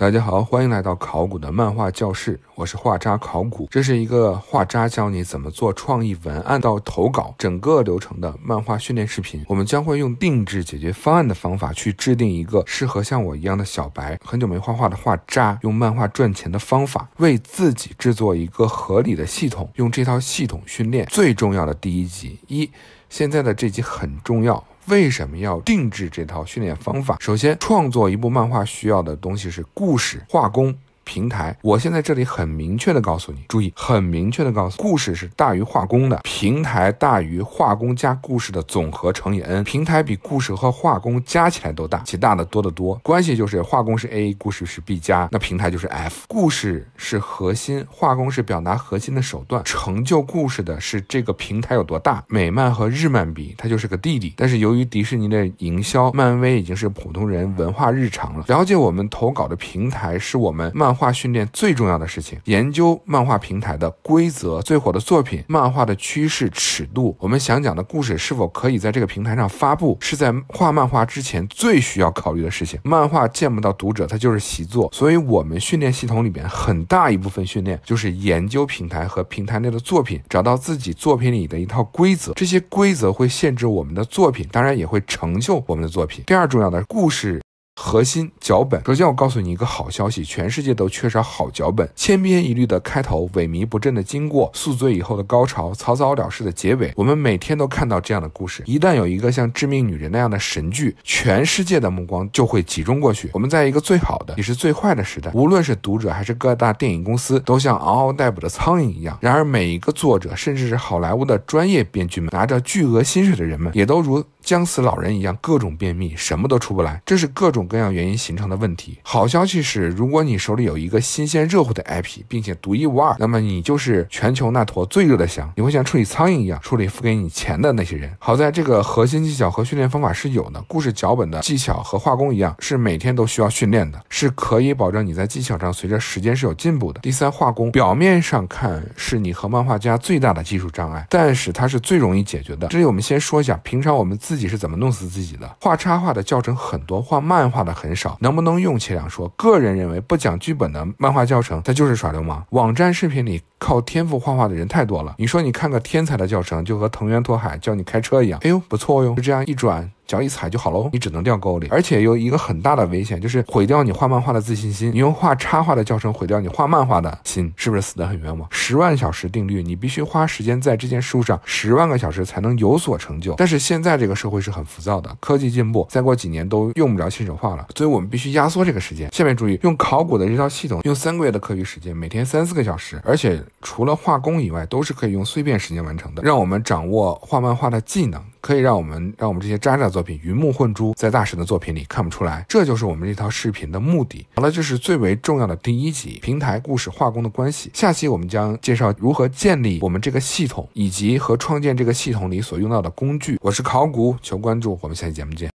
大家好，欢迎来到考古的漫画教室，我是画渣考古，这是一个画渣教你怎么做创意文案到投稿整个流程的漫画训练视频。我们将会用定制解决方案的方法去制定一个适合像我一样的小白，很久没画画的画渣用漫画赚钱的方法，为自己制作一个合理的系统，用这套系统训练。最重要的第一集，一，现在的这集很重要。为什么要定制这套训练方法？首先，创作一部漫画需要的东西是故事、画工。平台，我现在这里很明确的告诉你，注意，很明确的告诉，故事是大于化工的，平台大于化工加故事的总和乘以 n，平台比故事和化工加起来都大，且大的多得多。关系就是，化工是 a，故事是 b 加，那平台就是 f，故事是核心，化工是表达核心的手段，成就故事的是这个平台有多大。美漫和日漫比，它就是个弟弟，但是由于迪士尼的营销，漫威已经是普通人文化日常了。了解我们投稿的平台是我们漫。画训练最重要的事情，研究漫画平台的规则、最火的作品、漫画的趋势、尺度。我们想讲的故事是否可以在这个平台上发布，是在画漫画之前最需要考虑的事情。漫画见不到读者，它就是习作，所以我们训练系统里边很大一部分训练就是研究平台和平台内的作品，找到自己作品里的一套规则。这些规则会限制我们的作品，当然也会成就我们的作品。第二重要的故事。核心脚本。首先，我告诉你一个好消息：全世界都缺少好脚本，千篇一律的开头，萎靡不振的经过，宿醉以后的高潮，草草了事的结尾。我们每天都看到这样的故事。一旦有一个像《致命女人》那样的神剧，全世界的目光就会集中过去。我们在一个最好的也是最坏的时代，无论是读者还是各大电影公司，都像嗷嗷待哺的苍蝇一样。然而，每一个作者，甚至是好莱坞的专业编剧们，拿着巨额薪水的人们，也都如将死老人一样，各种便秘，什么都出不来。这是各种。各样原因形成的问题。好消息是，如果你手里有一个新鲜热乎的 IP，并且独一无二，那么你就是全球那坨最热的香。你会像处理苍蝇一样处理付给你钱的那些人。好在，这个核心技巧和训练方法是有的。故事脚本的技巧和画工一样，是每天都需要训练的，是可以保证你在技巧上随着时间是有进步的。第三，画工表面上看是你和漫画家最大的技术障碍，但是它是最容易解决的。这里我们先说一下，平常我们自己是怎么弄死自己的。画插画的教程很多，画漫画。画的很少，能不能用且两说。个人认为，不讲剧本的漫画教程，它就是耍流氓。网站视频里靠天赋画画的人太多了，你说你看个天才的教程，就和藤原拓海教你开车一样。哎呦，不错哟，就这样一转脚一踩就好喽，你只能掉沟里。而且有一个很大的危险，就是毁掉你画漫画的自信心。你用画插画的教程毁掉你画漫画的心，是不是死得很冤枉？十万小时定律，你必须花时间在这件事上十万个小时才能有所成就。但是现在这个社会是很浮躁的，科技进步，再过几年都用不着新手。化了，所以我们必须压缩这个时间。下面注意，用考古的这套系统，用三个月的课余时间，每天三四个小时，而且除了画工以外，都是可以用碎片时间完成的。让我们掌握画漫画的技能，可以让我们让我们这些渣渣作品鱼目混珠，在大神的作品里看不出来。这就是我们这套视频的目的。好了，这是最为重要的第一集，平台故事画工的关系。下期我们将介绍如何建立我们这个系统，以及和创建这个系统里所用到的工具。我是考古，求关注，我们下期节目见。